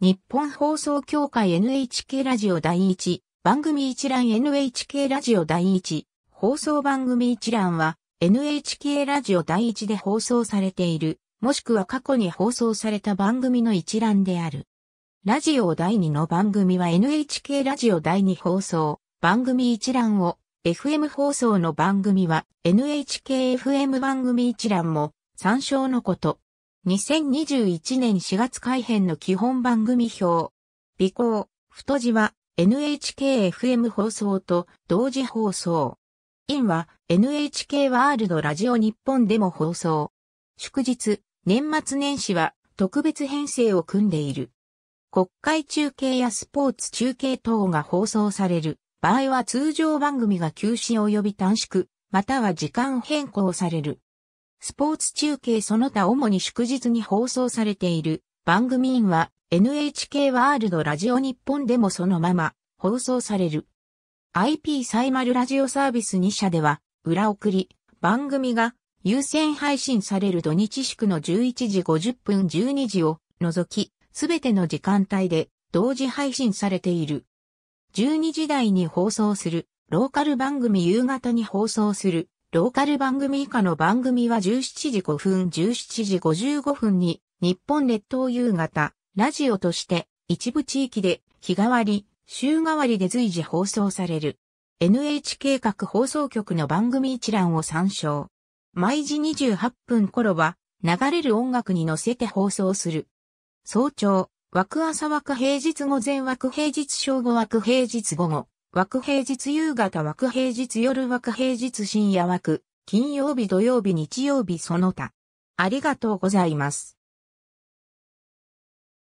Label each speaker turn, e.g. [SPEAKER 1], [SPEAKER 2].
[SPEAKER 1] 日本放送協会 NHK ラジオ第一、番組一覧 NHK ラジオ第一、放送番組一覧は NHK ラジオ第一で放送されている、もしくは過去に放送された番組の一覧である。ラジオ第二の番組は NHK ラジオ第二放送、番組一覧を、FM 放送の番組は NHKFM 番組一覧も参照のこと。2021年4月改編の基本番組表。尾行、太字は NHKFM 放送と同時放送。インは NHK ワールドラジオ日本でも放送。祝日、年末年始は特別編成を組んでいる。国会中継やスポーツ中継等が放送される場合は通常番組が休止及び短縮、または時間変更される。スポーツ中継その他主に祝日に放送されている番組員は NHK ワールドラジオ日本でもそのまま放送される。IP サイマルラジオサービス2社では裏送り番組が優先配信される土日祝の11時50分12時を除きすべての時間帯で同時配信されている。12時台に放送するローカル番組夕方に放送するローカル番組以下の番組は17時5分、17時55分に、日本列島夕方、ラジオとして、一部地域で、日替わり、週替わりで随時放送される。NHK 各放送局の番組一覧を参照。毎時28分頃は、流れる音楽に乗せて放送する。早朝、枠朝枠平日午前枠平日正午枠平日午後。枠平日夕方枠平日夜枠平日深夜枠、金曜日土曜日日曜日その他。ありがとうございます。